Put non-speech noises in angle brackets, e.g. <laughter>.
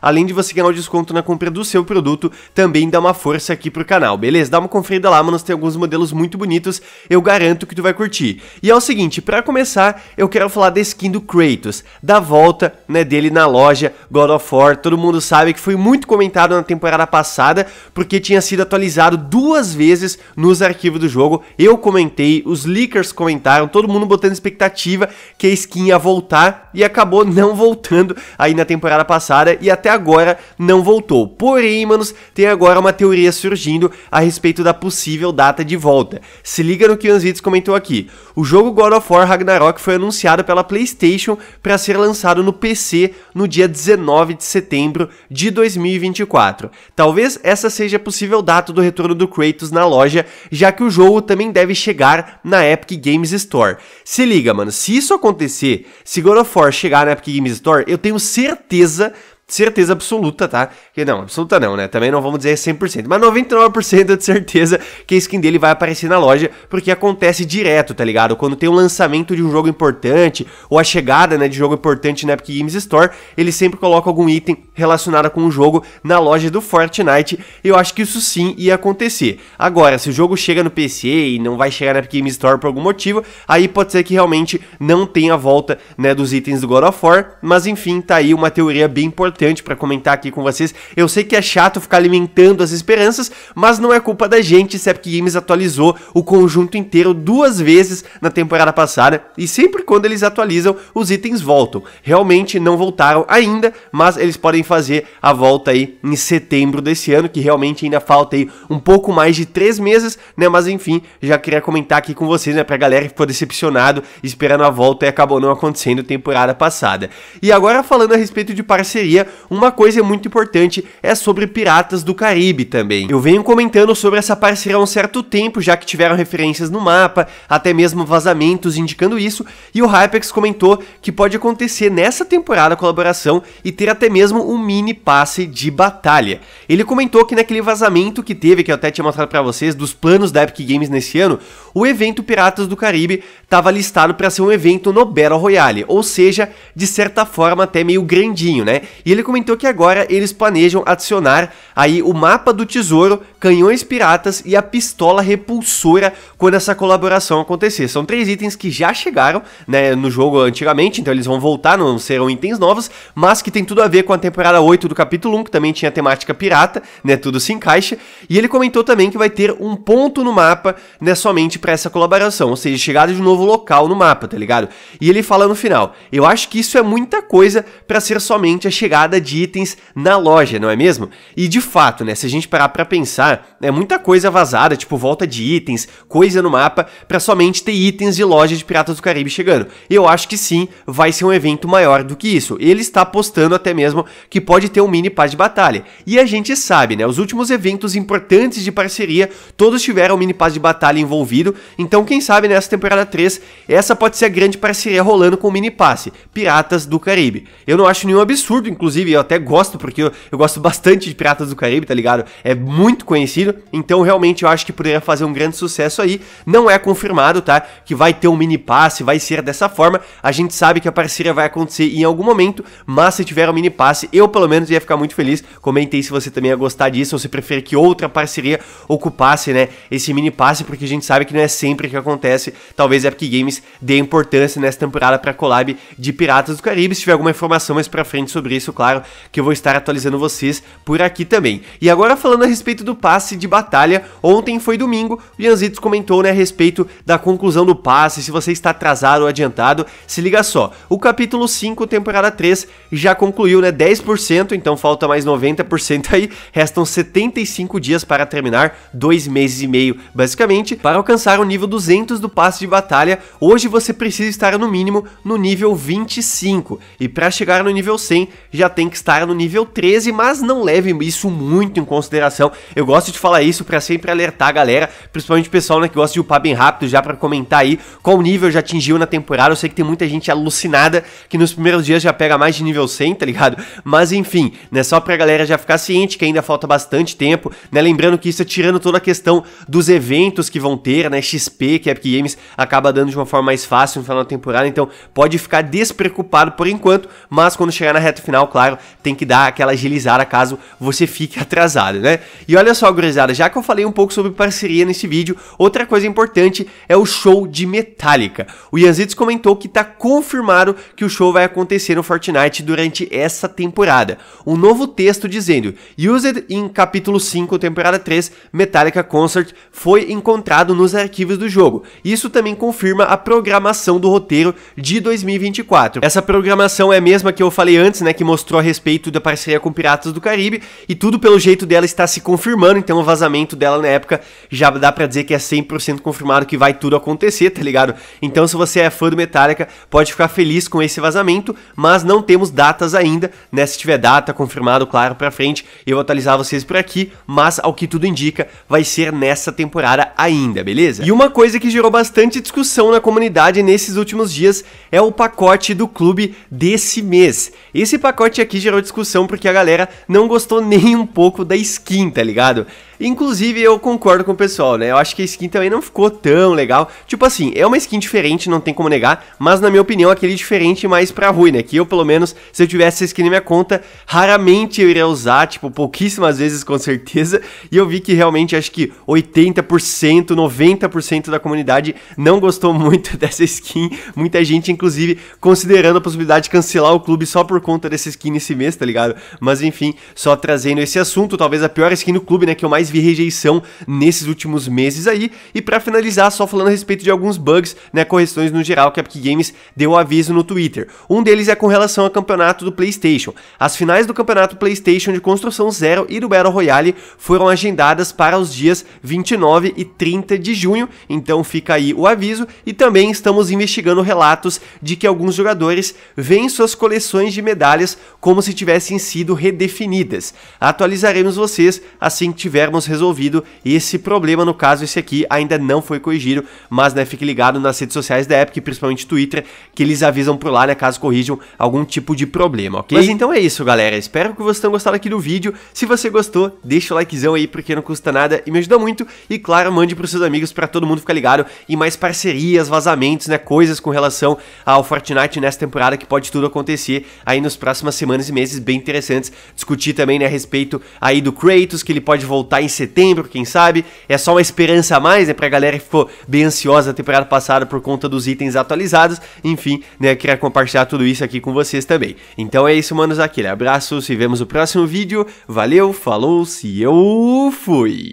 Além de você ganhar o desconto na compra do seu produto, também dá uma força aqui pro canal, beleza? Dá uma conferida lá, mano, tem alguns modelos muito bonitos, eu garanto que tu vai curtir. E é o seguinte, para começar, eu quero falar da skin do Kratos, da volta, né, dele na loja God of War, todo mundo sabe que foi muito comentado na temporada passada, porque tinha sido atualizado duas vezes nos arquivos do jogo, eu comentei, os leakers comentaram, todo mundo botando expectativa que a skin ia voltar, e acabou não <laughs> voltando aí na temporada passada, e até até agora não voltou. Porém, manos, tem agora uma teoria surgindo a respeito da possível data de volta. Se liga no que o Anzitz comentou aqui. O jogo God of War Ragnarok foi anunciado pela PlayStation para ser lançado no PC no dia 19 de setembro de 2024. Talvez essa seja a possível data do retorno do Kratos na loja, já que o jogo também deve chegar na Epic Games Store. Se liga, mano, se isso acontecer, se God of War chegar na Epic Games Store, eu tenho certeza de certeza absoluta, tá? Que não, absoluta não, né? Também não vamos dizer 100%, mas 99% de certeza que a skin dele vai aparecer na loja, porque acontece direto, tá ligado? Quando tem um lançamento de um jogo importante, ou a chegada, né, de jogo importante na Epic Games Store, ele sempre coloca algum item relacionado com o jogo na loja do Fortnite, eu acho que isso sim ia acontecer. Agora, se o jogo chega no PC e não vai chegar na Epic Games Store por algum motivo, aí pode ser que realmente não tenha volta, né, dos itens do God of War, mas enfim, tá aí uma teoria bem importante importante para comentar aqui com vocês. Eu sei que é chato ficar alimentando as esperanças, mas não é culpa da gente. Epic Games atualizou o conjunto inteiro duas vezes na temporada passada e sempre quando eles atualizam, os itens voltam. Realmente não voltaram ainda, mas eles podem fazer a volta aí em setembro desse ano, que realmente ainda falta aí um pouco mais de três meses, né? Mas enfim, já queria comentar aqui com vocês, né? Pra galera que ficou decepcionado esperando a volta e acabou não acontecendo temporada passada. E agora falando a respeito de parceria, uma coisa muito importante é sobre Piratas do Caribe também. Eu venho comentando sobre essa parceria há um certo tempo, já que tiveram referências no mapa, até mesmo vazamentos indicando isso, e o Hypex comentou que pode acontecer nessa temporada a colaboração e ter até mesmo um mini passe de batalha. Ele comentou que naquele vazamento que teve, que eu até tinha mostrado para vocês, dos planos da Epic Games nesse ano, o evento Piratas do Caribe estava listado para ser um evento no Battle Royale, ou seja, de certa forma até meio grandinho, né? E ele comentou que agora eles planejam adicionar aí o mapa do tesouro, canhões piratas e a pistola repulsora quando essa colaboração acontecer. São três itens que já chegaram né, no jogo antigamente, então eles vão voltar, não serão itens novos, mas que tem tudo a ver com a temporada 8 do capítulo 1, que também tinha temática pirata, né, tudo se encaixa. E ele comentou também que vai ter um ponto no mapa, né, somente para essa colaboração, ou seja, chegada de um novo local no mapa, tá ligado? E ele fala no final: "Eu acho que isso é muita coisa para ser somente a chegada de itens na loja, não é mesmo? E de fato, né, se a gente parar para pensar, é muita coisa vazada, tipo volta de itens, coisa no mapa, para somente ter itens de loja de Piratas do Caribe chegando. Eu acho que sim, vai ser um evento maior do que isso. Ele está apostando até mesmo que pode ter um mini passe de batalha. E a gente sabe, né, os últimos eventos importantes de parceria, todos tiveram um mini passe de batalha envolvido, então quem sabe nessa temporada 3, essa pode ser a grande parceria rolando com o mini passe, Piratas do Caribe. Eu não acho nenhum absurdo, inclusive inclusive eu até gosto, porque eu, eu gosto bastante de Piratas do Caribe, tá ligado? É muito conhecido, então realmente eu acho que poderia fazer um grande sucesso aí. Não é confirmado, tá? Que vai ter um mini passe, vai ser dessa forma. A gente sabe que a parceria vai acontecer em algum momento, mas se tiver um mini passe, eu pelo menos ia ficar muito feliz. Comentei se você também ia gostar disso, ou se prefere que outra parceria ocupasse, né, esse mini passe, porque a gente sabe que não é sempre que acontece. Talvez a Epic Games dê importância nessa temporada para collab de Piratas do Caribe. Se tiver alguma informação mais pra frente sobre isso, claro, que eu vou estar atualizando vocês por aqui também. E agora falando a respeito do passe de batalha, ontem foi domingo, o Janzitos comentou né, a respeito da conclusão do passe, se você está atrasado ou adiantado, se liga só, o capítulo 5, temporada 3, já concluiu né, 10%, então falta mais 90% aí, restam 75 dias para terminar, dois meses e meio basicamente, para alcançar o nível 200 do passe de batalha, hoje você precisa estar no mínimo no nível 25, e para chegar no nível 100 já tem que estar no nível 13, mas não leve isso muito em consideração. Eu gosto de falar isso para sempre alertar a galera, principalmente o pessoal né, que gosta de upar bem rápido, já para comentar aí qual nível já atingiu na temporada. Eu sei que tem muita gente alucinada que nos primeiros dias já pega mais de nível 100, tá ligado? Mas enfim, né, só pra galera já ficar ciente que ainda falta bastante tempo, né? Lembrando que isso é tirando toda a questão dos eventos que vão ter, né? XP, que a é Epic Games acaba dando de uma forma mais fácil no final da temporada, então pode ficar despreocupado por enquanto, mas quando chegar na reta final, claro claro, tem que dar aquela agilizada caso você fique <laughs> atrasado, né? E olha só, gurizada, já que eu falei um pouco sobre parceria nesse vídeo, outra coisa importante é o show de Metallica. O Yanzitos comentou que tá confirmado que o show vai acontecer no Fortnite durante essa temporada. Um novo texto dizendo: Used in capítulo 5, temporada 3, Metallica Concert foi encontrado nos arquivos do jogo. Isso também confirma a programação do roteiro de 2024. Essa programação é a mesma que eu falei antes, né, que mostrou mostrou a respeito da parceria com Piratas do Caribe e tudo pelo jeito dela está se confirmando, então o vazamento dela na época já dá para dizer que é 100% confirmado que vai tudo acontecer, tá ligado? Então se você é fã do Metallica, pode ficar feliz com esse vazamento, mas não temos datas ainda, né? Se tiver data confirmado, claro, para frente, eu vou atualizar vocês por aqui, mas ao que tudo indica, vai ser nessa temporada ainda, beleza? E uma coisa que gerou bastante discussão na comunidade nesses últimos dias é o pacote do clube desse mês. Esse pacote post aqui gerou discussão porque a galera não gostou <laughs> nem um pouco da skin, tá ligado? Inclusive, eu concordo com o pessoal, né? Eu acho que a skin também não ficou tão legal. Tipo assim, é uma skin diferente, não tem como negar, mas na minha opinião, aquele diferente mais pra ruim, né? Que eu, pelo menos, se eu tivesse essa skin na minha conta, raramente eu iria usar, tipo, pouquíssimas vezes com certeza. E eu vi que realmente acho que 80%, 90% da comunidade não gostou <laughs> muito dessa skin. Muita gente, inclusive, considerando a possibilidade de cancelar o clube só por conta dessa skin skin mês, tá ligado? Mas enfim, só trazendo esse assunto, talvez a pior skin no clube, né, que eu mais vi rejeição nesses últimos meses aí. E para finalizar, só falando a respeito de alguns bugs, né, correções no geral que a Epic Games deu aviso no Twitter. Um deles é com relação ao campeonato do PlayStation. As finais do campeonato PlayStation de construção zero e do Battle Royale foram agendadas para os dias 29 e 30 de junho, então fica aí o aviso e também estamos investigando relatos de que alguns jogadores veem suas coleções de medalhas como se tivessem sido redefinidas. Atualizaremos vocês assim que tivermos resolvido esse problema. No caso, esse aqui ainda não foi corrigido, mas né, fique ligado nas redes sociais da Epic, principalmente Twitter, que eles avisam por lá, né, caso corrijam algum tipo de problema, ok? Mas então é isso, galera. Espero que vocês tenham gostado aqui do vídeo. Se você gostou, deixa o likezão aí, porque não custa nada e me ajuda muito. E claro, mande pros seus amigos para todo mundo ficar ligado em mais parcerias, vazamentos, né, coisas com relação ao Fortnite nessa temporada que pode tudo acontecer aí nos próximas semanas semanas e meses bem interessantes. Discutir também né, a respeito aí do Kratos, que ele pode voltar em setembro, quem sabe. É só uma esperança a mais, né? Pra galera que ficou bem ansiosa a temporada passada por conta dos itens atualizados. Enfim, né? Queria compartilhar tudo isso aqui com vocês também. Então é isso, manos. Aquele abraço, se vemos no próximo vídeo. Valeu, falou, se eu fui!